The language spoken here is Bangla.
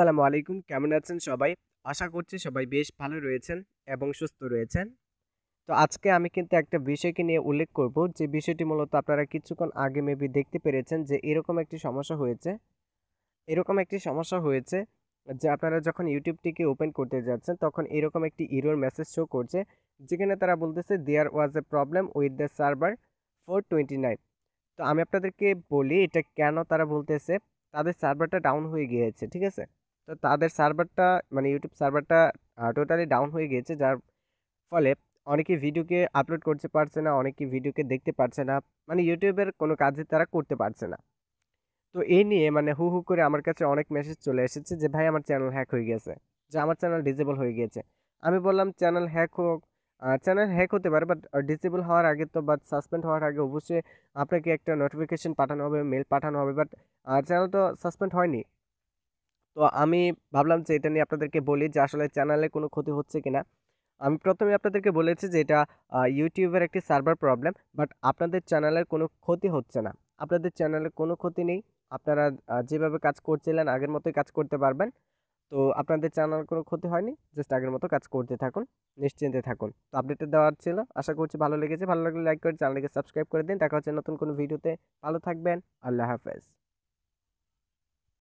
আসসালামু আলাইকুম কেমন আছেন সবাই আশা করছি সবাই বেশ ভালো রয়েছেন এবং সুস্থ রয়েছেন তো আজকে আমি কিন্তু একটা বিষয়কে নিয়ে উল্লেখ করব যে বিষয়টি মূলত আপনারা কিছুক্ষণ আগে মেবি দেখতে পেরেছেন যে এরকম একটি সমস্যা হয়েছে এরকম একটি সমস্যা হয়েছে যে আপনারা যখন ইউটিউবটিকে ওপেন করতে যাচ্ছেন তখন এরকম একটি ইরোর মেসেজ শো করছে যেখানে তারা বলতেছে there was a problem with the server four twenty nine তো আমি আপনাদেরকে বলি এটা কেন তারা বলতেছে তাদের সার্ভারটা ডাউন হয়ে গিয়েছে ঠিক আছে তো তাদের সার্ভারটা মানে ইউটিউব সার্ভারটা টোটালি ডাউন হয়ে গিয়েছে যার ফলে অনেকে ভিডিওকে আপলোড করতে পারছে না অনেকে ভিডিওকে দেখতে পারছে না মানে ইউটিউবের কোনো কাজে তারা করতে পারছে না তো এই নিয়ে মানে হু হু করে আমার কাছে অনেক মেসেজ চলে এসেছে যে ভাই আমার চ্যানেল হ্যাক হয়ে গেছে যে আমার চ্যানেল ডিসেবল হয়ে গিয়েছে আমি বললাম চ্যানেল হ্যাক হোক চ্যানেল হ্যাক হতে পারে বাট ডিসেবল হওয়ার আগে তো বা সাসপেন্ড হওয়ার আগে অবশ্যই আপনাকে একটা নোটিফিকেশন পাঠানো হবে মেল পাঠানো হবে বাট চ্যানেল তো সাসপেন্ড হয়নি তো আমি ভাবলাম যে এটা নিয়ে আপনাদেরকে বলি যে আসলে চ্যানেলে কোনো ক্ষতি হচ্ছে কিনা আমি প্রথমে আপনাদেরকে বলেছি যে এটা ইউটিউবের একটি সার্ভার প্রবলেম বাট আপনাদের চ্যানেলের কোনো ক্ষতি হচ্ছে না আপনাদের চ্যানেলে কোনো ক্ষতি নেই আপনারা যেভাবে কাজ করছিলেন আগের মতোই কাজ করতে পারবেন তো আপনাদের চ্যানেল কোনো ক্ষতি হয়নি জাস্ট আগের মতো কাজ করতে থাকুন নিশ্চিন্তে থাকুন তো আপডেটটা দেওয়ার ছিল আশা করছি ভালো লেগেছে ভালো লাগলে লাইক করে চ্যানেলকে সাবস্ক্রাইব করে দিন দেখা হচ্ছে নতুন কোনো ভিডিওতে ভালো থাকবেন আল্লাহ হাফেজ